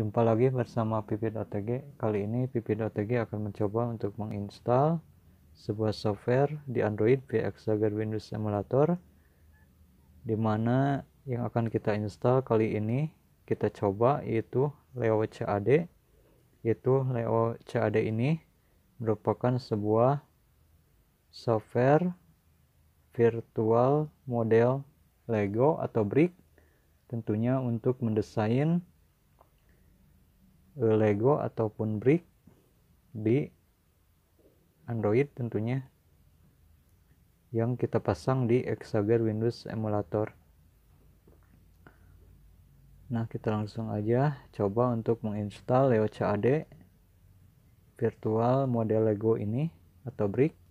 Jumpa lagi bersama Pipit OTG. Kali ini Pipit OTG akan mencoba untuk menginstal sebuah software di Android via Exager Windows Emulator di mana yang akan kita install kali ini kita coba yaitu Leo CAD yaitu Leo CAD ini merupakan sebuah software virtual model Lego atau brick tentunya untuk mendesain Lego ataupun brick di Android tentunya yang kita pasang di Exager Windows emulator. Nah, kita langsung aja coba untuk menginstal Leo CAD virtual model Lego ini atau brick.